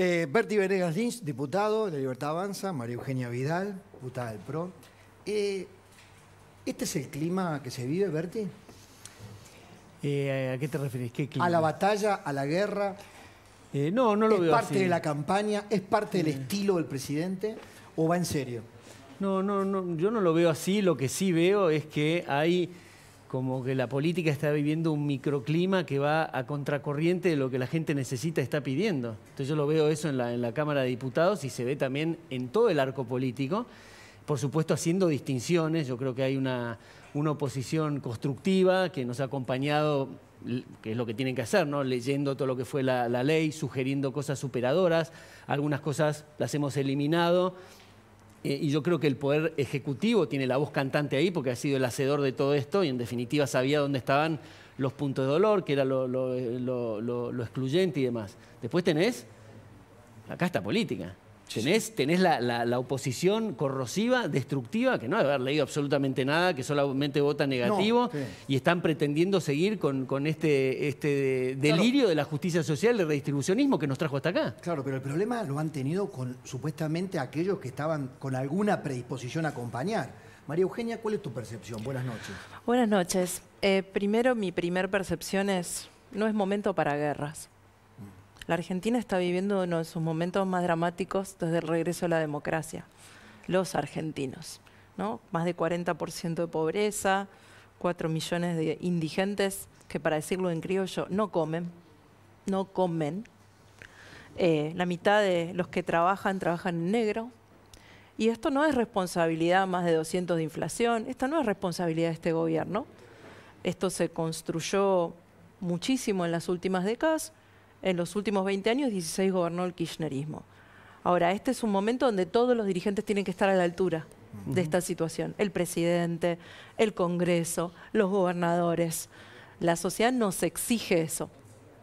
Eh, Berti Venegas Lynch, diputado de Libertad Avanza, María Eugenia Vidal, diputada del PRO. Eh, ¿Este es el clima que se vive, Berti? Eh, ¿A qué te referís? ¿A la batalla? ¿A la guerra? Eh, no, no lo ¿Es parte de la campaña? ¿Es parte del estilo del presidente? ¿O va en serio? No, no, no, yo no lo veo así. Lo que sí veo es que hay como que la política está viviendo un microclima que va a contracorriente de lo que la gente necesita, está pidiendo. Entonces yo lo veo eso en la, Cámara de Diputados y se ve también en todo el arco político, por supuesto haciendo distinciones, yo creo que hay una, una oposición constructiva que nos ha acompañado que es lo que tienen que hacer, ¿no? leyendo todo lo que fue la, ley, sugeriendo cosas superadoras, algunas cosas las hemos eliminado, eh, y yo creo que el Poder Ejecutivo tiene la voz cantante ahí porque ha sido el hacedor de todo esto y en definitiva sabía dónde estaban los puntos de dolor, que era lo, lo excluyente y demás. Después tenés la casta política. Tenés, la, oposición corrosiva, destructiva, que no debe haber leído absolutamente nada, que solamente vota negativo, y están pretendiendo seguir con, este, este, delirio de la justicia social, de redistribucionismo que nos trajo hasta acá. Claro, pero el problema lo han tenido con supuestamente aquellos que estaban con alguna predisposición a acompañar. María Eugenia, ¿cuál es tu percepción? Buenas noches. Buenas noches. Eh, primero, mi primer percepción es, no es momento para guerras. La Argentina está viviendo uno de sus momentos más dramáticos desde el regreso a la democracia. Los argentinos, ¿no? Más de 40% de pobreza, 4 millones de indigentes que, para decirlo en criollo, no comen, no comen. Eh, la mitad de los que trabajan trabajan en negro. Y esto no es responsabilidad más de 200 de inflación, esta no es responsabilidad de este gobierno. Esto se construyó muchísimo en las últimas décadas en los últimos 20 años 16 gobernó el kirchnerismo. Ahora, este es un momento donde todos los dirigentes tienen que estar a la altura de esta situación. El presidente, el Congreso, los gobernadores. La sociedad nos exige eso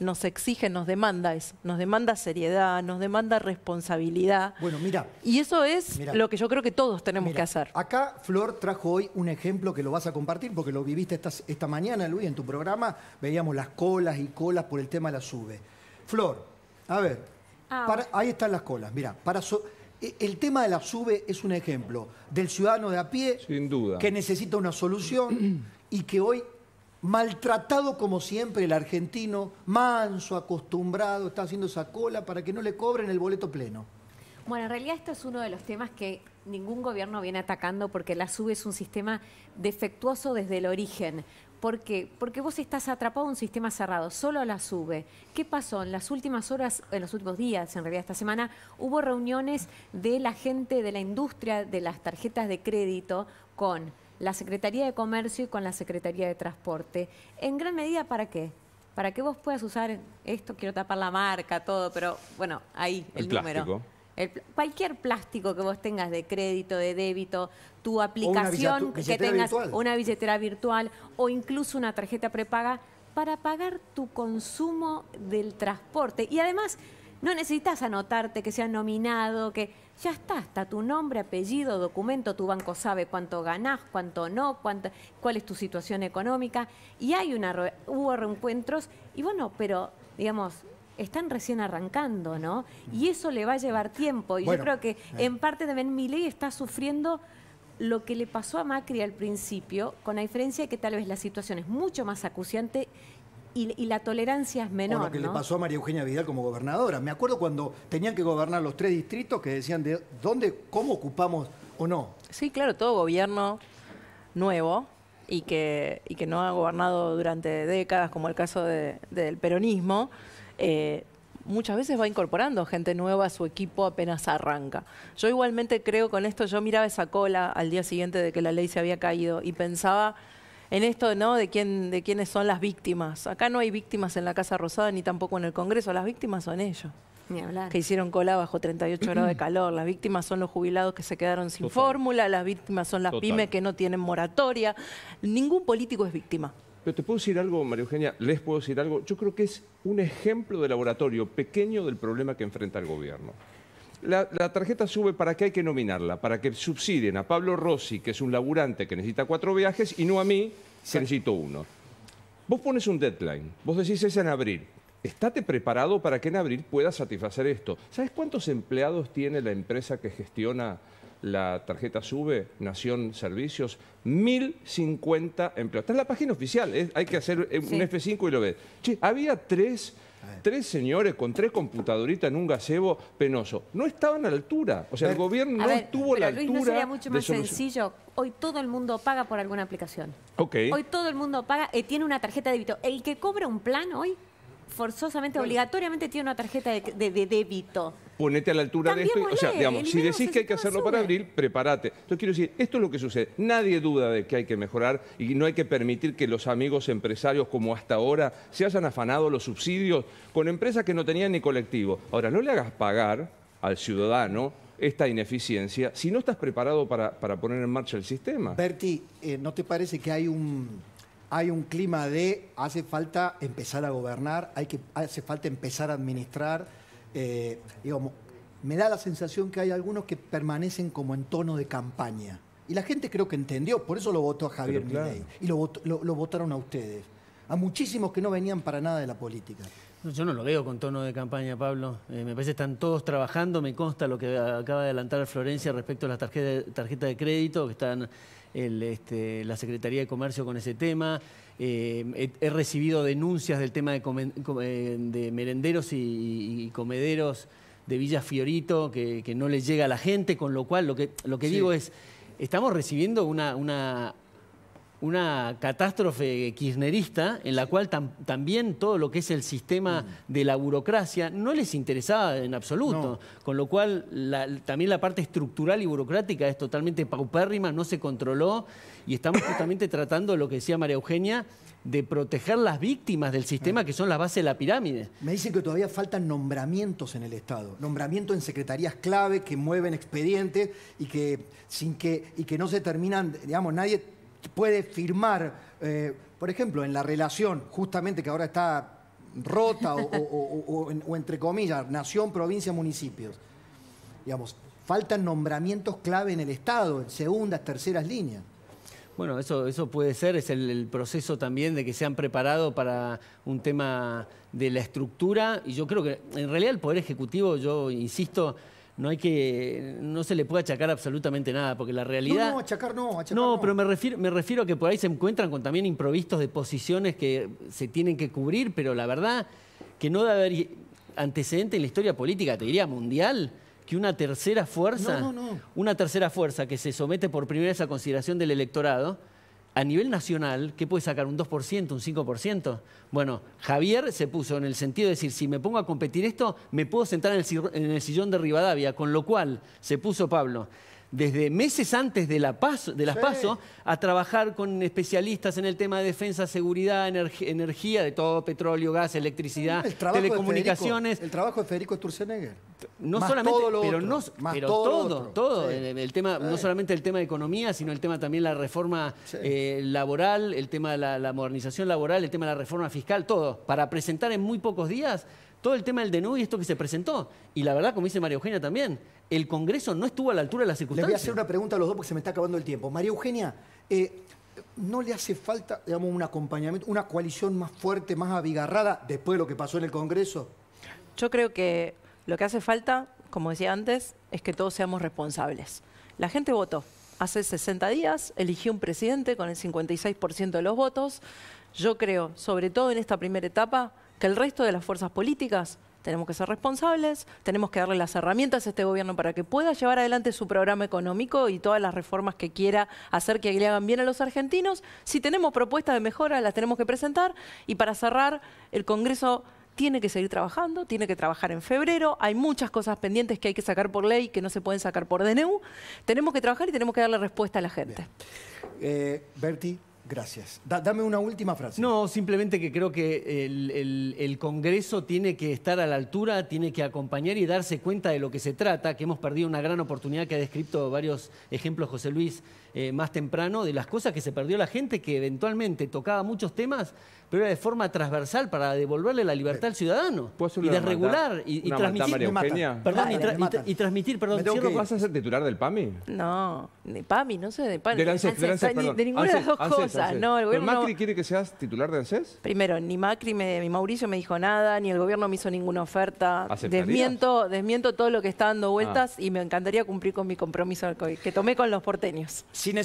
nos exige, nos demanda eso, nos demanda seriedad, nos demanda responsabilidad. Bueno, mira. Y eso es lo que yo creo que todos tenemos que hacer. Acá Flor trajo hoy un ejemplo que lo vas a compartir porque lo viviste esta, mañana, Luis, en tu programa. Veíamos las colas y colas por el tema de la sube. Flor, a ver, ah. ahí están las colas. Mira, para. E, el tema de la SUBE es un ejemplo del ciudadano de a pie Sin duda. que necesita una solución y que hoy maltratado como siempre el argentino, manso, acostumbrado, está haciendo esa cola para que no le cobren el boleto pleno. Bueno, en realidad esto es uno de los temas que ningún gobierno viene atacando porque la SUBE es un sistema defectuoso desde el origen. ¿Por qué? Porque vos estás atrapado en un sistema cerrado, solo la sube. ¿Qué pasó? En las últimas horas, en los últimos días, en realidad esta semana, hubo reuniones de la gente de la industria de las tarjetas de crédito con la Secretaría de Comercio y con la Secretaría de Transporte. ¿En gran medida para qué? Para que vos puedas usar esto, quiero tapar la marca, todo, pero bueno, ahí el, número. cualquier plástico que vos tengas de crédito, de débito, tu aplicación que tengas, una billetera virtual o incluso una tarjeta prepaga para pagar tu consumo del transporte. Y además no necesitas anotarte que sea nominado, que ya está, está tu nombre, apellido, documento, tu banco sabe cuánto ganás, cuánto no, cuál es tu situación económica. Y hay una, hubo reencuentros, y bueno, pero digamos, están recién arrancando, ¿no? Y eso le va a llevar tiempo. Y yo creo que eh. en parte también Milei está sufriendo lo que le pasó a Macri al principio, con la diferencia de que tal vez la situación es mucho más acuciante y, la tolerancia es menor. O lo que le pasó a María Eugenia Vidal como gobernadora. Me acuerdo cuando tenían que gobernar los tres distritos que decían de dónde, cómo ocupamos o no. Sí, claro, todo gobierno nuevo y que, y que no ha gobernado durante décadas, como el caso del peronismo, eh, muchas veces va incorporando gente nueva a su equipo apenas arranca. Yo igualmente creo con esto, yo miraba esa cola al día siguiente de que la ley se había caído y pensaba en esto ¿no? de, quién, de quiénes son las víctimas. Acá no hay víctimas en la Casa Rosada ni tampoco en el Congreso, las víctimas son ellos. Que hicieron cola bajo 38 grados de calor. Las víctimas son los jubilados que se quedaron sin fórmula, las víctimas son las pymes que no tienen moratoria. Ningún político es víctima. Pero te puedo decir algo, María Eugenia, les puedo decir algo. Yo creo que es un ejemplo de laboratorio pequeño del problema que enfrenta el gobierno. La, tarjeta sube para qué hay que nominarla, para que subsidien a Pablo Rossi, que es un laburante que necesita cuatro viajes, y no a mí, que necesito uno. Vos pones un deadline, vos decís es en abril. Estate preparado para que en abril puedas satisfacer esto. ¿Sabes cuántos empleados tiene la empresa que gestiona la tarjeta SUBE, Nación Servicios? 1.050 empleados. Está en la página oficial, hay que hacer eh, un F5 y lo ves. Che, había tres Tres señores con tres computadoritas en un gazebo penoso. No estaban a la altura. O sea, el gobierno no tuvo la altura. ¿no mucho más sencillo. Hoy todo el mundo paga por alguna aplicación. Hoy todo el mundo paga, y eh, tiene una tarjeta de débito. El que cobra un plan hoy forzosamente, obligatoriamente tiene una tarjeta de, débito. Ponete a la altura de esto. o sea, digamos, si decís que hay que hacerlo para abril, prepárate. Entonces quiero decir, esto es lo que sucede. Nadie duda de que hay que mejorar y no hay que permitir que los amigos empresarios, como hasta ahora, se hayan afanado los subsidios con empresas que no tenían ni colectivo. Ahora, no le hagas pagar al ciudadano esta ineficiencia si no estás preparado para, poner en marcha el sistema. Berti, eh, ¿no te parece que hay un hay un clima de hace falta empezar a gobernar, hay que, hace falta empezar a administrar. Eh, me da la sensación que hay algunos que permanecen como en tono de campaña. Y la gente creo que entendió, por eso lo votó a Javier Milei y lo votaron a ustedes. A muchísimos que no venían para nada de la política. Yo no lo veo con tono de campaña, Pablo. Eh, me parece que están todos trabajando. Me consta lo que acaba de adelantar Florencia respecto a las tarjetas tarjeta de crédito, que están este, la Secretaría de Comercio con ese tema. Eh, he, recibido denuncias del tema de, eh, merenderos y, comederos de Villa Fiorito que, no les llega a la gente, con lo cual lo que, lo que digo es, estamos recibiendo una una catástrofe kirchnerista en la cual también todo lo que es el sistema mm. de la burocracia no les interesaba en absoluto, con lo cual también la parte estructural y burocrática es totalmente paupérrima, no se controló y estamos justamente tratando lo que decía María Eugenia de proteger las víctimas del sistema ah. que son la base de la pirámide. Me dicen que todavía faltan nombramientos en el Estado, nombramientos en secretarías clave que mueven expedientes y que sin que y que no se terminan, digamos, nadie puede firmar, eh, por ejemplo, en la relación justamente que ahora está rota o, entre comillas, nación, provincia, municipios. Digamos, faltan nombramientos clave en el Estado, en segundas, terceras líneas. Bueno, eso, eso puede ser, es el, el, proceso también de que se han preparado para un tema de la estructura y yo creo que en realidad el Poder Ejecutivo, yo insisto, no hay que no se le puede achacar absolutamente nada porque la realidad no, no achacar no achacar no, pero me refiero a que por ahí se encuentran con también improvistos de posiciones que se tienen que cubrir pero la verdad que no debe haber antecedente en la historia política te diría mundial que una tercera fuerza no, una tercera fuerza que se somete por primera vez a consideración del electorado a nivel nacional, ¿qué puede sacar? ¿Un 2%, un 5%? Bueno, Javier se puso en el sentido de decir, si me pongo a competir esto, me puedo sentar en el, sillón de Rivadavia, con lo cual se puso Pablo desde meses antes de, la de las pasos PASO a trabajar con especialistas en el tema de defensa, seguridad, energía, de todo, petróleo, gas, electricidad, telecomunicaciones. el trabajo de Federico Sturzenegger. No solamente, pero, todo, todo, el, tema, no solamente el tema de economía, sino el tema también la reforma eh, laboral, el tema de la, la modernización laboral, el tema de la reforma fiscal, todo, para presentar en muy pocos días todo el tema del DNU y esto que se presentó. Y la verdad, como dice María Eugenia también, el Congreso no estuvo a la altura de las circunstancias. Les voy a hacer una pregunta a los dos porque se me está acabando el tiempo. María Eugenia, eh, ¿no le hace falta, digamos, un acompañamiento, una coalición más fuerte, más abigarrada después de lo que pasó en el Congreso? Yo creo que lo que hace falta, como decía antes, es que todos seamos responsables. La gente votó. Hace 60 días eligió un presidente con el 56% de los votos. Yo creo, sobre todo en esta primera etapa, que el resto de las fuerzas políticas tenemos que ser responsables, tenemos que darle las herramientas a este gobierno para que pueda llevar adelante su programa económico y todas las reformas que quiera hacer que le hagan bien a los argentinos. Si tenemos propuestas de mejora, las tenemos que presentar. Y para cerrar, el Congreso tiene que seguir trabajando, tiene que trabajar en febrero, hay muchas cosas pendientes que hay que sacar por ley que no se pueden sacar por DNU, tenemos que trabajar y tenemos que darle respuesta a la gente. Eh, Gracias. dame una última frase. No, simplemente que creo que el, Congreso tiene que estar a la altura, tiene que acompañar y darse cuenta de lo que se trata, que hemos perdido una gran oportunidad que ha descrito varios ejemplos José Luis eh, más temprano, de las cosas que se perdió la gente, que eventualmente tocaba muchos temas, pero era de forma transversal para devolverle la libertad eh, al ciudadano y desregular y, y transmitir. perdón, y, y, transmitir, perdón, no ¿Vas a ser titular del PAMI? No, de PAMI, no sé, de PAMI. De, ANSES, de, ninguna de las dos cosas. No, el Macri quiere que seas titular de ANSES? Primero, ni Macri, ni Mauricio me dijo nada, ni el gobierno me hizo ninguna oferta. Desmiento, desmiento todo lo que está dando vueltas ah. y me encantaría cumplir con mi compromiso que tomé con los porteños. Si